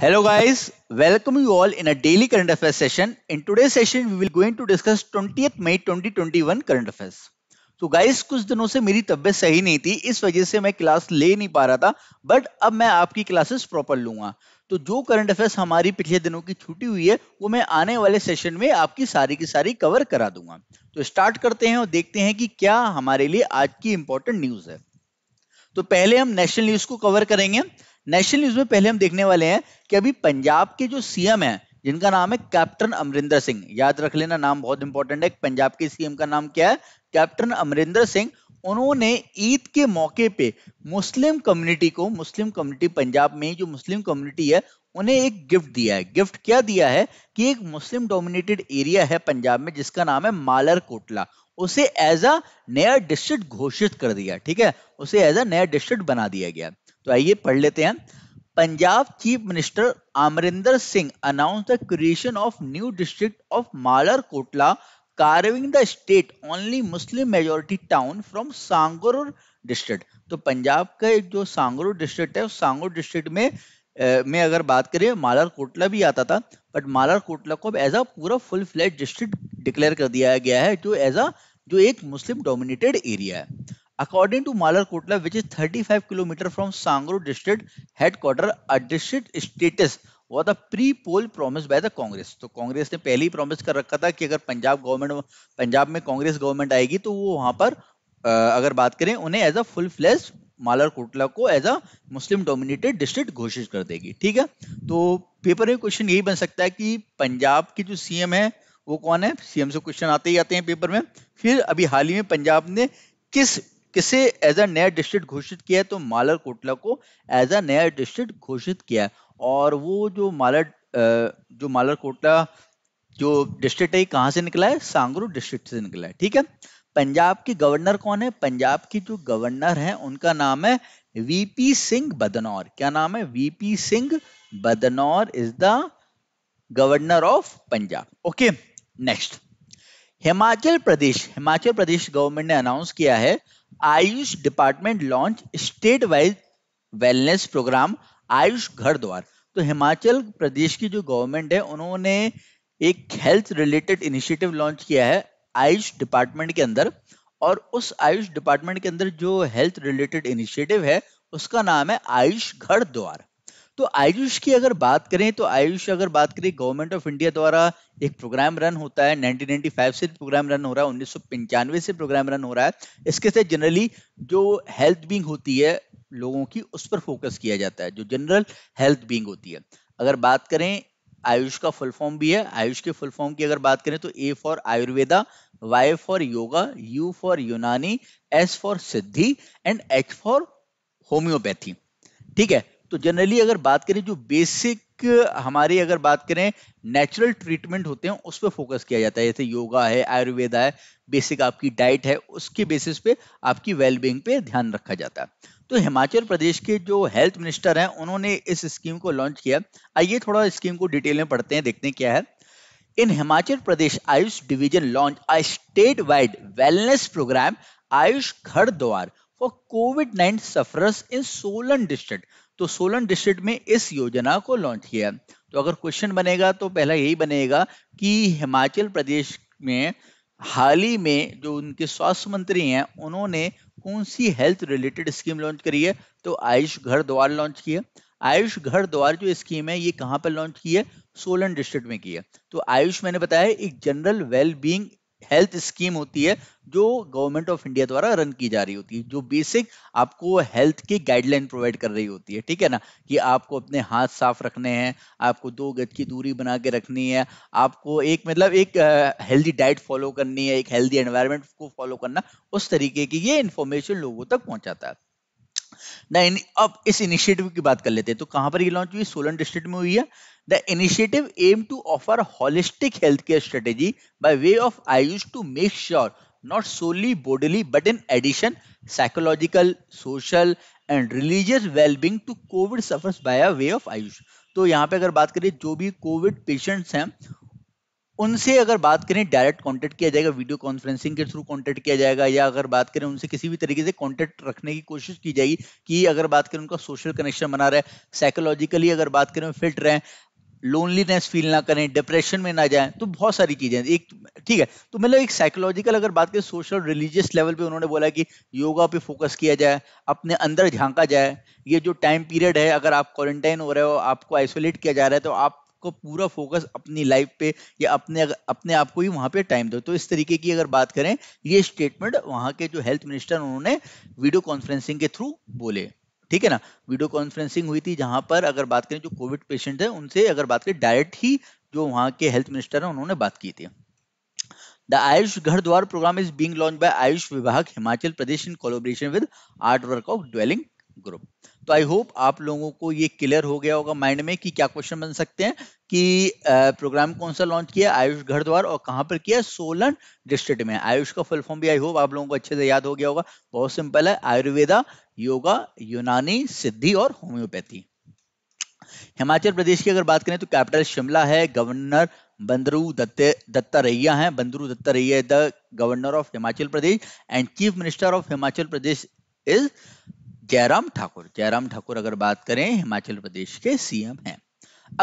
Hello guys, welcome you all in a daily current affairs session. In today's session, we will going to discuss 20th May 2021 current affairs. तो so guys कुछ दिनों से मेरी तबीयत सही नहीं थी इस वजह से मैं क्लास ले नहीं पा रहा था बट अब मैं आपकी क्लासेस प्रॉपर लूंगा तो जो करंट अफेयर्स हमारी पिछले दिनों की छुट्टी हुई है वो मैं आने वाले सेशन में आपकी सारी की सारी कवर करा दूंगा तो स्टार्ट करते हैं और देखते हैं कि क्या हमारे लिए आज की इंपॉर्टेंट न्यूज है तो पहले हम नेशनल न्यूज को कवर करेंगे नेशनल न्यूज में पहले हम देखने वाले हैं कि अभी पंजाब के जो सीएम है जिनका नाम है कैप्टन अमरिंदर सिंह याद रख लेना नाम बहुत इंपॉर्टेंट है पंजाब के सीएम का नाम क्या है कैप्टन अमरिंदर सिंह उन्होंने ईद के मौके पे मुस्लिम कम्युनिटी को मुस्लिम कम्युनिटी पंजाब में जो मुस्लिम कम्युनिटी है उन्हें एक गिफ्ट दिया है गिफ्ट क्या दिया है कि एक मुस्लिम डोमिनेटेड एरिया है पंजाब में जिसका नाम है मालर कोटला उसे एज अ नया डिस्ट्रिक्ट घोषित कर दिया ठीक है उसे एज अ नया डिस्ट्रिक्ट बना दिया गया तो आइए पढ़ लेते हैं Punjab chief minister Amarinder Singh announce the creation of new district of Malerkotla carving the state only Muslim majority town from sangaur district तो पंजाब का एक जो सांगरू डिस्ट्रिक्ट है उस डिस्ट्रिक्ट में ए, में अगर बात करें मालर कोटला भी आता था बट मालर कोटला को अब एज अ पूरा फुल फ्लैट डिस्ट्रिक्ट डिक्लेयर कर दिया गया है जो एज अ जो एक मुस्लिम डोमिनेटेड एरिया है According to Malarkotla, which is 35 km from Sangro district headquarter, a district status was a pre poll promise by the Congress तो कांग्रेस ने पहले ही प्रोमिस कर रखा था कि अगर पंजाब गवर्नमेंट पंजाब में कांग्रेस गवर्नमेंट आएगी तो वो वहां पर अगर बात करें उन्हें as a full flash Malerkotla को as a Muslim dominated district घोषित कर देगी ठीक है तो पेपर में क्वेश्चन यही बन सकता है कि पंजाब की जो सीएम है वो कौन है सीएम से क्वेश्चन आते ही आते हैं पेपर में फिर अभी हाल ही में पंजाब ने किस किसे एज अ नया डिस्ट्रिक्ट घोषित किया है तो मालर कोटला को एज अ नया डिस्ट्रिक्ट घोषित किया है और वो जो मालर जो मालर कोटला जो डिस्ट्रिक्ट है कहाँ से निकला है सांगरू डिस्ट्रिक्ट से निकला है ठीक है पंजाब की गवर्नर कौन है पंजाब की जो गवर्नर है उनका नाम है वीपी सिंह बदनौर क्या नाम है VP Singh Badnore is the governor of Punjab okay next Himachal Pradesh Himachal Pradesh government ने अनाउंस किया है AYUSH department launch state wise wellness programme AYUSH घर द्वार तो हिमाचल प्रदेश की जो गवर्नमेंट है उन्होंने एक हेल्थ रिलेटेड इनिशिएटिव लॉन्च किया है आयुष डिपार्टमेंट के अंदर और उस आयुष डिपार्टमेंट के अंदर जो हेल्थ रिलेटेड इनिशिएटिव है उसका नाम है आयुष घर द्वार तो आयुष की अगर बात करें तो आयुष अगर बात करें गवर्नमेंट ऑफ इंडिया द्वारा एक प्रोग्राम रन होता है 1995 से प्रोग्राम रन हो रहा है उन्नीस से प्रोग्राम रन हो रहा है इसके से जनरली जो हेल्थ बींग होती है लोगों की उस पर फोकस किया जाता है जो जनरल हेल्थ बींग होती है अगर बात करें आयुष का फुल फॉर्म भी है आयुष के फुल फॉर्म की अगर बात करें तो A for Ayurveda Y for yoga U for Unani S for Siddhi and H for homeopathy ठीक है तो जनरली अगर बात करें जो बेसिक हमारी अगर बात करें नेचुरल ट्रीटमेंट होते हैं उस पर फोकस किया जाता है जैसे योगा है आयुर्वेदा है बेसिक आपकी डाइट है उसके बेसिस पे आपकी वेलबींग पे ध्यान रखा जाता है तो हिमाचल प्रदेश के जो हेल्थ मिनिस्टर हैं उन्होंने इस स्कीम को लॉन्च किया आइए थोड़ा स्कीम को डिटेल में पढ़ते हैं देखते हैं क्या है in Himachal Pradesh AYUSH division launch a state wide wellness programme AYUSH घर द्वार for COVID nine sufferers in Solan district तो सोलन डिस्ट्रिक्ट में इस योजना को लॉन्च किया तो अगर क्वेश्चन बनेगा तो पहला यही बनेगा कि हिमाचल प्रदेश में हाल ही में जो उनके स्वास्थ्य मंत्री हैं उन्होंने कौन सी हेल्थ रिलेटेड स्कीम लॉन्च करी है तो आयुष घर द्वार लॉन्च किया आयुष घर द्वार जो स्कीम है ये कहाँ पर लॉन्च की है सोलन डिस्ट्रिक्ट में की है तो आयुष मैंने बताया एक general well being health scheme होती है जो गवर्नमेंट ऑफ इंडिया द्वारा रन की जा रही होती है जो बेसिक आपको हेल्थ की गाइडलाइन प्रोवाइड कर रही होती है ठीक है ना कि आपको अपने हाथ साफ रखने हैं आपको दो गज की दूरी बना के रखनी है आपको एक मतलब एक हेल्दी डाइट फॉलो करनी है एक हेल्दी एनवायरमेंट को फॉलो करना उस तरीके की ये इन्फॉर्मेशन लोगों तक पहुंचाता है ना अब इस इनिशिएटिव की बात कर लेते हैं तो कहां पर ये लॉन्च हुई सोलन डिस्ट्रिक्ट में हुई है The initiative aimed to offer holistic healthcare strategy by way of IUs to make sure not solely bodily but in addition psychological, social and religious well-being to COVID suffers by a way of Ayush तो यहाँ पे अगर बात करें जो भी Covid patients हैं उनसे अगर बात करें डायरेक्ट कांटेक्ट किया जाएगा वीडियो कॉन्फ्रेंसिंग के थ्रू कांटेक्ट किया जाएगा या अगर बात करें उनसे किसी भी तरीके से कांटेक्ट रखने की कोशिश की जाएगी कि अगर बात करें उनका सोशल कनेक्शन बना रहे साइकोलॉजिकली अगर बात करें फिट रहें लोनलीनेस फील ना करें डिप्रेशन में ना जाएं तो बहुत सारी चीजें एक ठीक है तो मतलब एक साइकोलॉजिकल अगर बात करें सोशल रिलीजियस लेवल पे उन्होंने बोला कि योगा पे फोकस किया जाए अपने अंदर झांका जाए ये जो टाइम पीरियड है अगर आप क्वारंटाइन हो रहे हो आपको आइसोलेट किया जा रहा है तो आप आपको पूरा फोकस अपनी लाइफ पे या अपने अपने आप को ही वहां पे टाइम दो तो इस तरीके की अगर बात करें ये स्टेटमेंट वहां के जो हेल्थ मिनिस्टर उन्होंने वीडियो कॉन्फ्रेंसिंग के थ्रू बोले ठीक है ना वीडियो कॉन्फ्रेंसिंग हुई थी जहां पर अगर बात करें जो कोविड पेशेंट है उनसे अगर बात करें डायरेक्ट ही जो वहां के हेल्थ मिनिस्टर है उन्होंने बात की थी द आयुष घर द्वार programme is being launch by AYUSH विभाग Himachal Pradesh in collaboration with art work of dwelling group तो आई होप आप लोगों को ये क्लियर हो गया होगा माइंड में कि क्या क्वेश्चन बन सकते हैं कि प्रोग्राम कौन सा लॉन्च किया आयुष घर द्वार और कहां पर किया सोलन डिस्ट्रिक्ट में आयुष का फुल फॉर्म भी आई होप आप लोगों को अच्छे से याद हो गया होगा बहुत सिंपल है आयुर्वेदा योगा यूनानी सिद्धि और होम्योपैथी हिमाचल प्रदेश की अगर बात करें तो कैपिटल शिमला है गवर्नर बंदरू दत्ते दत्तारैया हैं Bandaru Dattatreya the governor of Himachal Pradesh and chief minister of Himachal Pradesh is Jairam Thakur Jairam Thakur अगर बात करें हिमाचल प्रदेश के सीएम हैं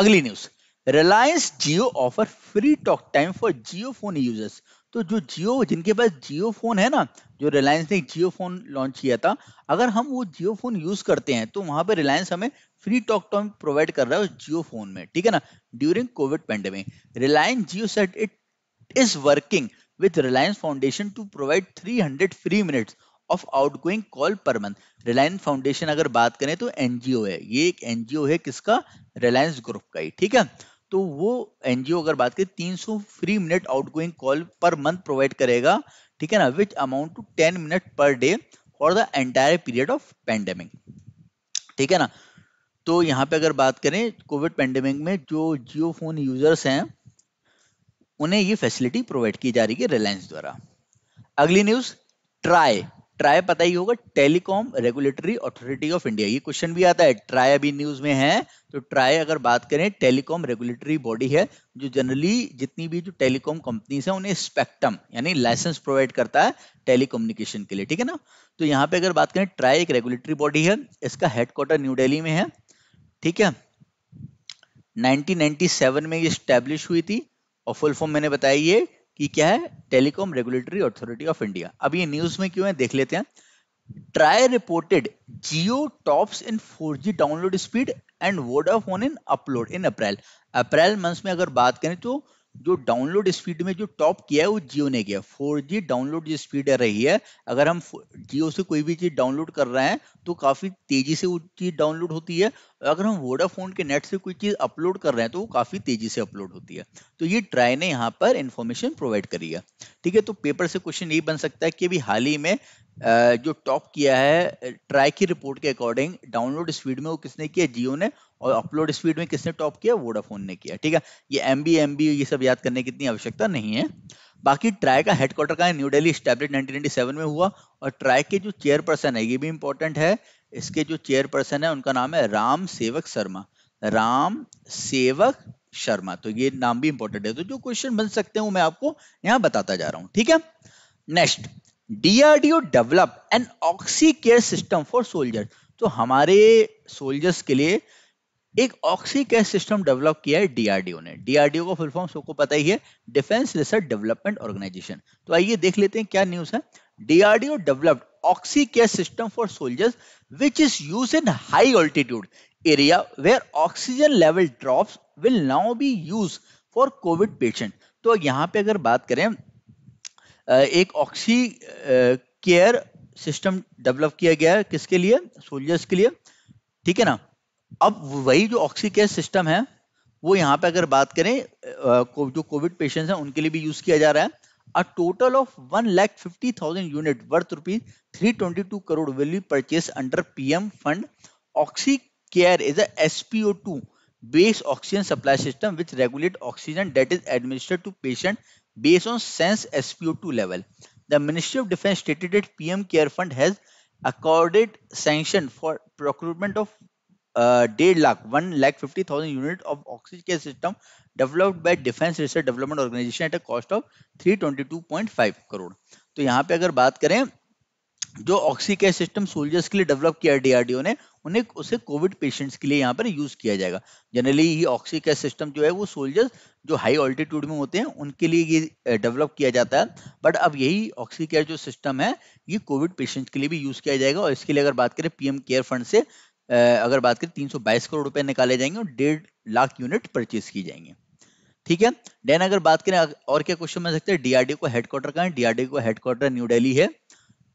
अगली news Reliance Jio offer free talk time for Jio phone users तो जो जियो जिनके पास जियो फोन है ना जो रिलायंस ने जियो फोन लॉन्च किया था अगर हम वो जियो फोन यूज करते हैं तो वहां पर रिलायंस हमें फ्री टॉक टाइम प्रोवाइड कर रहा है जियो फोन में ठीक है ना during COVID pandemic Reliance Jio set it is working with Reliance Foundation to provide 300 free minutes of outgoing call per month Reliance Foundation अगर बात करें तो एनजीओ है ये एक एनजीओ है किसका रिलायंस ग्रुप का ही ठीक है तो वो एनजीओ अगर बात करें तीन सौ free minute outgoing call per month provide करेगा ठीक है ना which amount to ten minute per day for the entire period of pandemic ठीक है ना तो यहाँ पे अगर बात करें कोविड पेंडेमिक में जो जियो फोन यूजर्स हैं उन्हें ये फैसिलिटी प्रोवाइड की जा रही है रिलायंस द्वारा अगली न्यूज ट्राई ट्राई पता ही होगा Telecom Regulatory Authority of India ये क्वेश्चन भी आता है ट्राई अभी न्यूज में है तो ट्राई अगर बात करें टेलीकॉम रेगुलेटरी बॉडी है जो जनरली जितनी भी जो टेलीकॉम कंपनीज है उन्हें स्पेक्ट्रम यानी लाइसेंस प्रोवाइड करता है टेलीकम्युनिकेशन के लिए ठीक है ना तो यहाँ पे अगर बात करें ट्राई एक रेगुलेटरी बॉडी है इसका हेडक्वार्टर न्यू डेली में है ठीक है 1997 में ये स्टेब्लिश हुई थी और फुल फॉर्म मैंने बताया ये कि क्या है Telecom Regulatory Authority of India अब ये न्यूज में क्यों है देख लेते हैं TRAI reported Jio tops in 4G download speed and Vodafone in upload in April April month में अगर बात करें तो जो डाउनलोड स्पीड में जो टॉप किया है वो जियो ने किया 4G डाउनलोड जो स्पीड रही है अगर हम जियो से कोई भी चीज डाउनलोड कर रहे हैं तो काफी तेजी से वो चीज डाउनलोड होती है अगर हम वोडाफोन के नेट से कोई चीज़ अपलोड कर रहे हैं तो वो काफ़ी तेज़ी से अपलोड होती है तो ये ट्राई ने यहाँ पर इन्फॉर्मेशन प्रोवाइड करी है ठीक है तो पेपर से क्वेश्चन यही बन सकता है कि अभी हाल ही में जो टॉप किया है ट्राई की रिपोर्ट के अकॉर्डिंग डाउनलोड स्पीड में वो किसने किया जियो ने और अपलोड स्पीड में किसने टॉप किया वोडाफोन ने किया ठीक है ये एम बी ये सब याद करने की इतनी आवश्यकता नहीं है बाकी ट्राई का हेडक्वार्टर का है न्यू दिल्ली स्टैब्लिश 1997 में हुआ और ट्राई के जो चेयरपर्सन है ये भी इंपॉर्टेंट है इसके जो चेयरपर्सन है उनका नाम है राम सेवक शर्मा राम सेवक शर्मा तो ये नाम भी इंपॉर्टेंट है तो जो क्वेश्चन बन सकते हैं वो मैं आपको यहां बताता जा रहा हूं ठीक है next DRDO develop an oxycare system for soldier तो हमारे सोल्जर्स के लिए एक ऑक्सी कैश सिस्टम डेवलप किया है डीआरडीओ ने डीआरडीओ का फुल फॉर्म सबको पता ही है डिफेंस रिसर्च डेवलपमेंट ऑर्गेनाइजेशन तो आइए देख लेते हैं क्या न्यूज है DRDO developed oxycare system for soldiers which is use in high altitude area where oxygen level drop will now be use for COVID patient तो यहां पर अगर बात करें एक ऑक्सी केयर सिस्टम डेवलप किया गया है किसके लिए सोल्जर्स के लिए ठीक है ना अब वही जो ऑक्सीकेयर सिस्टम है वो यहाँ पे अगर बात करें जो कोविड पेशेंट्स हैं उनके लिए भी यूज किया जा रहा है a total of one lakh fifty thousand unit worth rupees three twenty two crore will be purchase under P M fund oxycare is a O two base oxygen supply system which regulate oxygen that is administered to patient base on sense S P O two level the ministry of defence stated P M care fund has accorded sanction for procurement of डेढ़ lakh one lakh fifty thousand unit of oxygen के system developed by defence research development organisation at a cost of three twenty two point five crore तो यहाँ पे अगर बात करें जो oxy oxycare system soldiers के लिए डेवलप किया डीआरडीओ ने उन्हें उसे कोविड पेशेंट्स के लिए यहाँ पर यूज किया जाएगा जनरली ये ऑक्सी केयर सिस्टम जो है वो सोल्जर्स जो हाई ऑल्टीट्यूड में होते हैं उनके लिए ये डेवलप किया जाता है बट अब यही ऑक्सी केयर जो सिस्टम है ये कोविड पेशेंट्स के लिए भी यूज किया जाएगा और इसके लिए अगर बात करें पीएम केयर फंड से अगर बात करें तीन करोड़ रुपए निकाले जाएंगे और डेढ़ लाख यूनिट परचेज की जाएंगे ठीक है देन अगर बात करें और क्या क्वेश्चन में सकते हैं डीआरडीओ को हेडक्वार्टर कहा है डीआरडीओ को हेडक्वार्टर न्यू दिल्ली है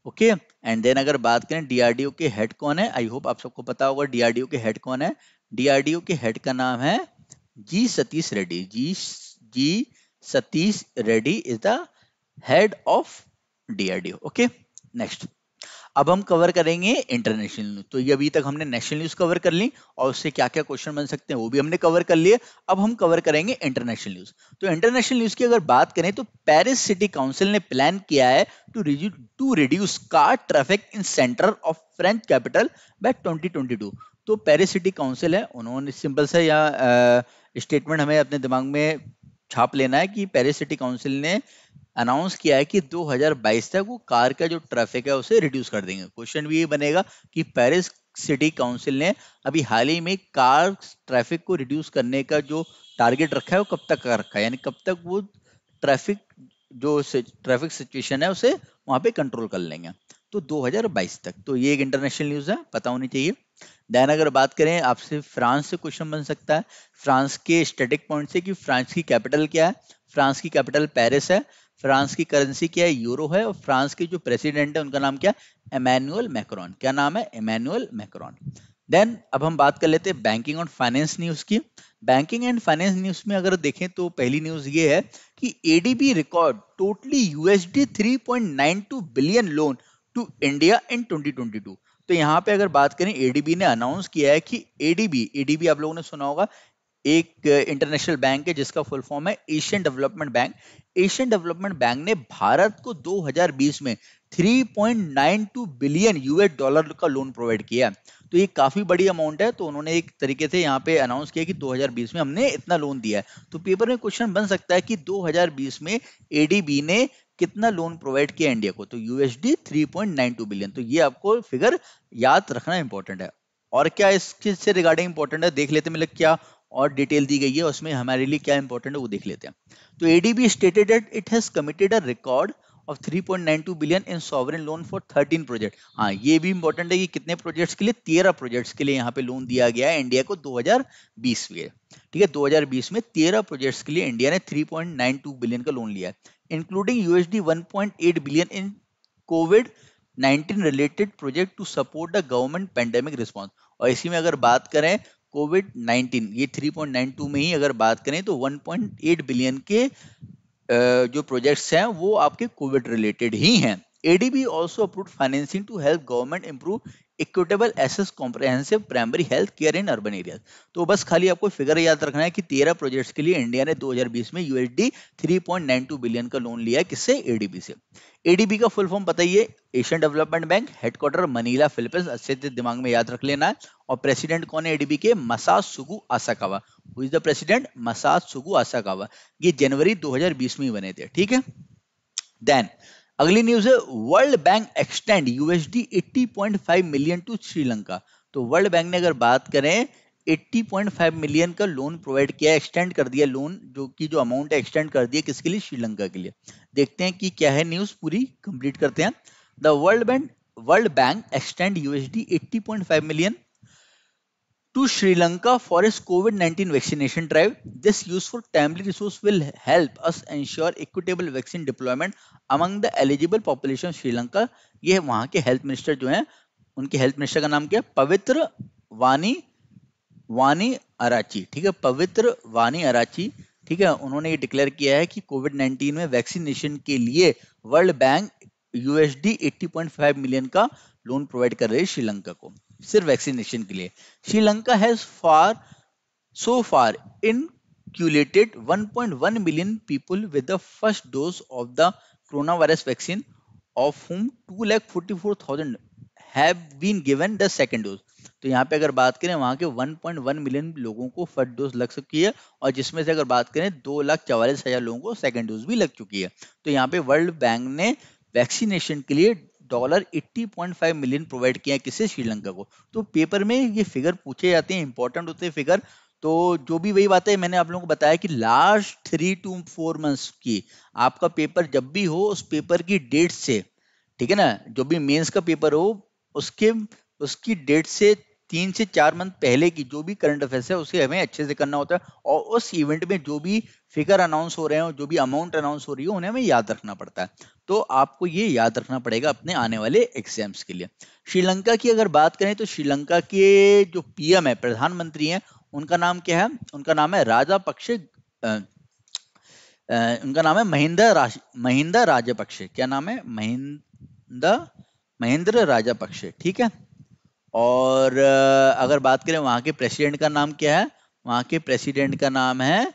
ओके एंड देन अगर बात करें डीआरडीओ के हेड कौन है आई होप आप सबको पता होगा डीआरडीओ के हेड कौन है डीआरडीओ के हेड का नाम है G Satish Reddy ji G Satish Reddy is the head of DRDO okay next अब हम कवर करेंगे इंटरनेशनल न्यूज तो ये अभी तक हमने नेशनल न्यूज कवर कर ली और उससे क्या क्या क्वेश्चन बन सकते हैं वो भी हमने कवर कर लिए अब हम कवर करेंगे इंटरनेशनल न्यूज तो इंटरनेशनल न्यूज की अगर बात करें तो पेरिस सिटी काउंसिल ने प्लान किया है to to reduce car traffic in centre of French capital by 2022 तो पेरिस सिटी काउंसिल है उन्होंने सिंपल से या स्टेटमेंट हमें अपने दिमाग में छाप लेना है कि पेरिस सिटी काउंसिल ने अनाउंस किया है कि 2022 तक वो कार का जो ट्रैफिक है उसे रिड्यूस कर देंगे क्वेश्चन भी ये बनेगा कि पेरिस सिटी काउंसिल ने अभी हाल ही में कार ट्रैफिक को रिड्यूस करने का जो टारगेट रखा है वो कब तक रखा है यानी कब तक वो ट्रैफिक जो ट्रैफिक सिचुएशन है उसे वहाँ पे कंट्रोल कर लेंगे तो 2022 तक तो ये एक इंटरनेशनल न्यूज़ है पता होनी चाहिए देन अगर बात करें आपसे फ्रांस से क्वेश्चन बन सकता है फ्रांस के स्टेटिक पॉइंट से कि फ्रांस की कैपिटल क्या है फ्रांस की कैपिटल पेरिस है फ्रांस की करेंसी क्या है यूरो है और फ्रांस के जो प्रेसिडेंट है उनका नाम क्या एमैनुअल मैक्रॉन क्या नाम है एमैनुअल मैक्रॉन देन अब हम बात कर लेते हैं बैंकिंग और फाइनेंस न्यूज की बैंकिंग एंड फाइनेंस न्यूज में अगर देखें तो पहली न्यूज ये है कि ADB record totally USD 3.92 billion loan to India in 2022 तो यहाँ पे अगर बात करें एडीबी ने अनाउंस किया है कि एडीबी एडीबी आप लोगों ने सुना होगा एक इंटरनेशनल बैंक है जिसका फुल फॉर्म है Asian development bank Asian development bank ने भारत को 2020 में 3.92 बिलियन यूएस डॉलर का लोन प्रोवाइड किया तो ये काफी बड़ी अमाउंट है तो उन्होंने एक तरीके से यहाँ पे अनाउंस किया कि 2020 में हमने इतना लोन दिया है तो पेपर में क्वेश्चन बन सकता है कि 2020 में एडीबी ने कितना लोन प्रोवाइड किया इंडिया को तो यूएसडी 3.92 बिलियन तो ये आपको फिगर याद रखना इंपॉर्टेंट है और क्या से रिगार्डिंग इंपॉर्टेंट है देख लेते मतलब क्या और डिटेल दी गई है उसमें हमारे लिए क्या इंपॉर्टेंट है वो देख लेते हैं तो ADB stated that it has committed a record of 3.92 billion in sovereign loan for 13 project हाँ ये भी इंपॉर्टेंट है कि कितने प्रोजेक्ट्स के लिए तेरह प्रोजेक्ट्स के लिए यहाँ पे लोन दिया गया है इंडिया को 2020 में ठीक है 2020 में तेरह प्रोजेक्ट्स के लिए इंडिया ने 3.92 बिलियन का लोन लिया है including USD 1.8 billion in COVID 19 related project to support the government pandemic response और इसी में अगर बात करें कोविड 19 ये 3.92 में ही अगर बात करें तो 1.8 बिलियन के जो प्रोजेक्ट्स हैं वो आपके कोविड रिलेटेड ही हैं ADB also approved financing to help government improve equitable access comprehensive primary health care in urban areas तो बस खाली आपको फिगर याद रखना है कि तेरह प्रोजेक्ट्स के लिए इंडिया ने 2020 में यूएसडी 3.92 बिलियन का लोन लिया है किससे एडीबी से एडीबी का फुल फॉर्म बताइए Asian development bank headquarter Manila Philippines अच्छे से दिमाग में याद रख लेना है और प्रेसिडेंट कौन है एडीबी के Masatsugu Asakawa who is the president Masatsugu Asakawa ये जनवरी 2020 में बने थे ठीक है देन अगली न्यूज है world bank extend USD 80.5 million to Sri Lanka तो वर्ल्ड बैंक ने अगर बात करें 80.5 मिलियन का लोन प्रोवाइड किया एक्सटेंड कर दिया लोन जो कि जो अमाउंट है एक्सटेंड कर दिया किसके लिए श्रीलंका के लिए देखते हैं कि क्या है न्यूज पूरी कंप्लीट करते हैं the world bank world bank extend USD 80.5 million to Sri Lanka for its COVID-19 vaccination drive. This useful timely resource will help us ensure equitable vaccine deployment among the eligible population of Sri Lanka. ये वहाँ के health minister जो हैं उनके health minister का नाम क्या पवित्र वानी वानी अराची ठीक है पवित्र वानी अराची ठीक है उन्होंने ये डिक्लेयर किया है कि कोविड 19 में वैक्सीनेशन के लिए वर्ल्ड बैंक यूएसडी 80.5 मिलियन का लोन प्रोवाइड कर रही है श्रीलंका को सिर्फ वैक्सीनेशन के लिए Sri Lanka has far so far inoculated 1.1 million people with the first dose of the coronavirus vaccine of whom thousand have been given the second dose तो यहाँ पे अगर बात करें वहाँ के 1.1 मिलियन लोगों को फर्स्ट डोज लग चुकी है और जिसमें से अगर बात करें दो लाख चवालीस हज़ार लोगों को सेकेंड डोज भी लग चुकी है तो यहाँ पे वर्ल्ड बैंक ने वैक्सीनेशन के लिए डॉलर 80.5 मिलियन प्रोवाइड किया है किसे श्रीलंका को तो पेपर में ये फिगर पूछे जाते हैं इंपॉर्टेंट होते हैं फिगर तो जो भी वही बात है मैंने आप लोगों को बताया कि last three two four months की आपका पेपर जब भी हो उस पेपर की डेट से ठीक है ना जो भी मेंस का पेपर हो उसके उसकी डेट से तीन से चार मंथ पहले की जो भी करंट अफेयर्स है उसे हमें अच्छे से करना होता है और उस इवेंट में जो भी फिगर अनाउंस हो रहे हैं जो भी अमाउंट अनाउंस हो रही है उन्हें हमें याद रखना पड़ता है तो आपको ये याद रखना पड़ेगा अपने आने वाले एग्जाम्स के लिए श्रीलंका की अगर बात करें तो श्रीलंका के जो पीएम है प्रधानमंत्री हैं उनका नाम क्या है उनका नाम है राजा पक्ष उनका नाम है महिंदा राज महिंदा राजपक्षे क्या नाम है महिंदा महेंद्र पक्षे ठीक है और अगर बात करें वहाँ के प्रेसिडेंट का नाम क्या है वहाँ के प्रेसिडेंट का नाम है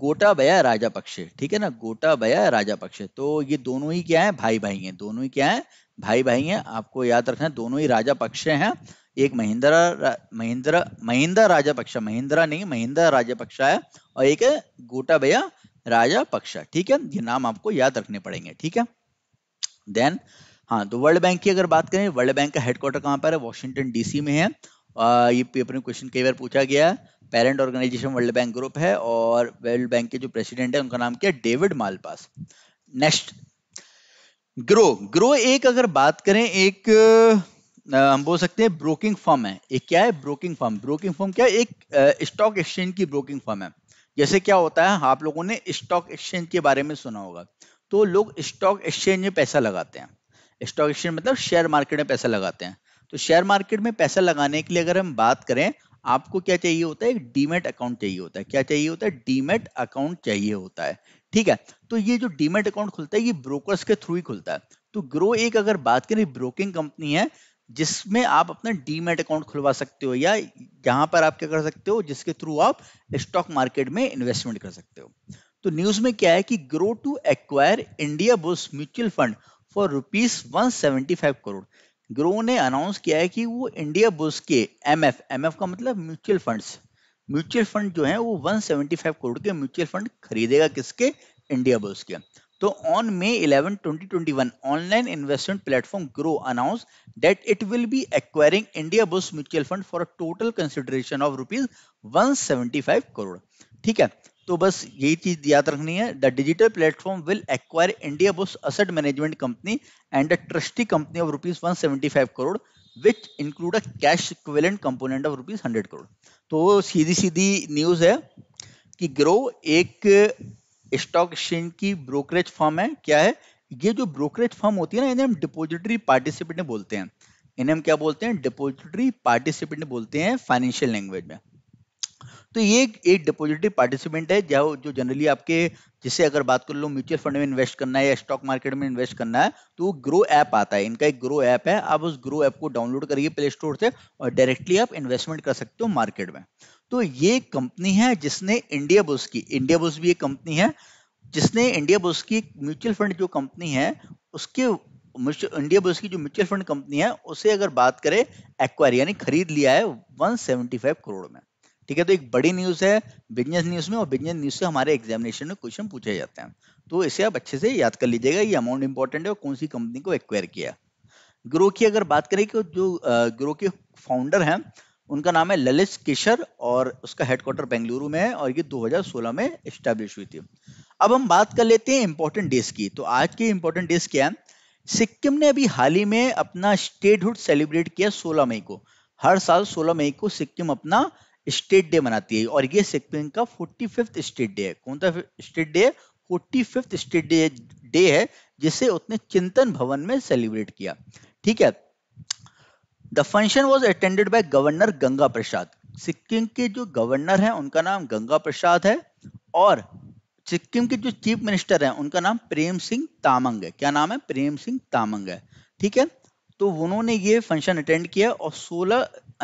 गोटाबया राजापक्षे ठीक है ना गोटाबया राजापक्षे तो ये दोनों ही क्या है भाई भाई हैं दोनों ही क्या है भाई भाई हैं आपको याद रखना है दोनों ही राजापक्षे हैं एक महिंद्रा महिंद्रा राजा राजापक्षा महिंद्रा नहीं राजा राजापक्षा है और एक है गोटाबया राजापक्षा ठीक है ये नाम आपको याद रखने पड़ेंगे ठीक है देन हाँ तो वर्ल्ड बैंक की अगर बात करें वर्ल्ड बैंक का हेडक्वार्टर कहाँ पर है वॉशिंगटन डीसी में है आ, ये पेपर में क्वेश्चन कई बार पूछा गया है parent organisation world bank group है और वर्ल्ड बैंक के जो प्रेसिडेंट है उनका नाम क्या David Malpass next Groww Groww एक अगर बात करें एक हम बोल सकते हैं ब्रोकिंग फॉर्म है एक क्या है ब्रोकिंग फॉर्म ब्रोकिंग फॉर्म क्या है एक स्टॉक एक्सचेंज की ब्रोकिंग फॉर्म है जैसे क्या होता है आप लोगों ने स्टॉक एक्सचेंज के बारे में सुना होगा तो लोग स्टॉक एक्सचेंज में पैसा लगाते हैं स्टॉक एक्सचेंज मतलब शेयर मार्केट में पैसा लगाते हैं तो शेयर मार्केट में पैसा लगाने के लिए अगर हम बात करें आपको क्या चाहिए होता है एक डीमेट अकाउंट चाहिए होता है क्या चाहिए होता है डीमेट अकाउंट चाहिए होता है ठीक है तो ये जो डीमेट अकाउंट खुलता है ये ब्रोकर्स के थ्रू ही खुलता है तो ग्रो एक अगर बात करें ब्रोकिंग कंपनी है जिसमें आप अपना डीमेट अकाउंट खुलवा सकते हो या जहां पर आप क्या कर सकते हो जिसके थ्रू आप स्टॉक मार्केट में इन्वेस्टमेंट कर सकते हो तो न्यूज में क्या है कि Groww to acquire Indiabulls mutual fund for rupees one seventy five crore Groww ने अनाउंस किया है कि वो इंडिया बुस के एम एफ एम एफ का मतलब म्यूचुअल फंड्स म्यूचुअल फंड जो है वो 175 करोड़ के म्यूचुअल फंड खरीदेगा किसके इंडिया बुस के तो on May 11 2021 online investment platform Groww announce that it will be acquiring Indiabulls mutual fund for a total consideration of rupees 175 crore ठीक है तो बस यही चीज याद रखनी है the digital platform will acquire Indiabulls asset management company and a trustee company of rupees one crore which include a cash equivalent component of rupees hundred crore तो सीधी सीधी न्यूज है कि ग्रो एक स्टॉक एक्सचेंज की ब्रोकरेज फॉर्म है क्या है ये जो ब्रोकरेज फॉर्म होती है ना इन्हें हम डिपोजिटरी पार्टिसिपेंट बोलते हैं इन्हें हम क्या बोलते हैं डिपोजिटरी पार्टिसिपेंट बोलते हैं फाइनेंशियल लैंग्वेज में तो ये एक डिपोजिटिव पार्टिसिपेंट है जो जो जनरली आपके जिससे अगर बात कर लो म्यूचुअल फंड में इन्वेस्ट करना है या स्टॉक मार्केट में इन्वेस्ट करना है तो वो ग्रो ऐप आता है इनका एक ग्रो ऐप है आप उस ग्रो ऐप को डाउनलोड करिए प्ले स्टोर से और डायरेक्टली आप इन्वेस्टमेंट कर सकते हो मार्केट में तो ये कंपनी है जिसने इंडिया बुस की इंडिया बुस भी एक कंपनी है जिसने इंडिया बुस की म्यूचुअल फंड जो कंपनी है उसके इंडिया बुस की जो म्यूचुअल फंड कंपनी है उसे अगर बात करें एक्वायर यानी खरीद लिया है 175 करोड़ में ठीक है तो एक बड़ी न्यूज है बिजनेस न्यूज में और बिजनेस न्यूज से हमारे एग्जामिनेशन में क्वेश्चन पूछे जाते हैं तो इसे आप अच्छे से याद कर लीजिएगा ये अमाउंट इंपॉर्टेंट है और कौन सी कंपनी को एक्वायर किया ग्रो की अगर बात करें कि जो ग्रो के फाउंडर हैं उनका नाम है ललित किशर और उसका हेडक्वार्टर बेंगलुरु में है और ये 2016 में स्टैब्लिश हुई थी अब हम बात कर लेते हैं इंपॉर्टेंट डेज की तो आज के इंपॉर्टेंट डेज क्या है सिक्किम ने अभी हाल ही में अपना स्टेटहुड सेलिब्रेट किया 16 मई को हर साल 16 मई को सिक्किम अपना स्टेट डे मनाती है और ये सिक्किम का फोर्टी फिफ्थ स्टेट डे है कौन सा स्टेट डे है forty fifth state day day है जिसे उसने चिंतन भवन में सेलिब्रेट किया ठीक है the function was attended by governor Ganga Prasad Sikkim के जो गवर्नर हैं उनका नाम गंगा प्रसाद है और सिक्किम के जो चीफ मिनिस्टर हैं उनका नाम प्रेम सिंह तामंग है क्या नाम है प्रेम सिंह तामंग है ठीक है तो उन्होंने ये फंक्शन अटेंड किया और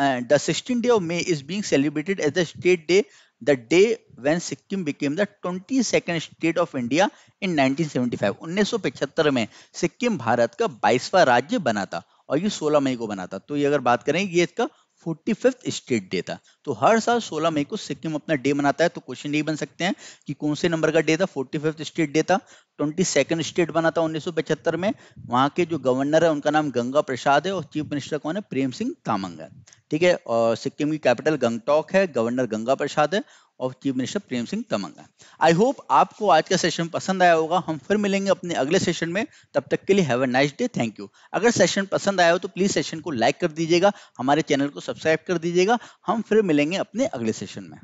uh, the 16th day of May is being celebrated as the state day, the day when Sikkim became the 22nd state of India in 1975. 1975 mein sikkim bharat ka 22va rajya bana tha aur ye 16 may ko bana tha to ye agar baat करें ye iska forty fifth state day था तो हर साल 16 मई को सिक्किम अपना day मनाता है तो question यही बन सकते हैं कि कौन से नंबर का डे था फोर्टी फिफ्थ स्टेट डे था ट्वेंटी सेकेंड स्टेट बना था उन्नीस में वहाँ के जो गवर्नर है उनका नाम गंगा प्रसाद है और चीफ मिनिस्टर कौन है प्रेम सिंह तामंग है ठीक है और सिक्किम की कैपिटल गंगटॉक है गवर्नर गंगा प्रसाद है of chief minister Prem Singh Tamang I hope आपको आज का सेशन पसंद आया होगा हम फिर मिलेंगे अपने अगले सेशन में तब तक के लिए have a nice day thank you अगर सेशन पसंद आया हो तो प्लीज सेशन को लाइक कर दीजिएगा हमारे चैनल को सब्सक्राइब कर दीजिएगा हम फिर मिलेंगे अपने अगले सेशन में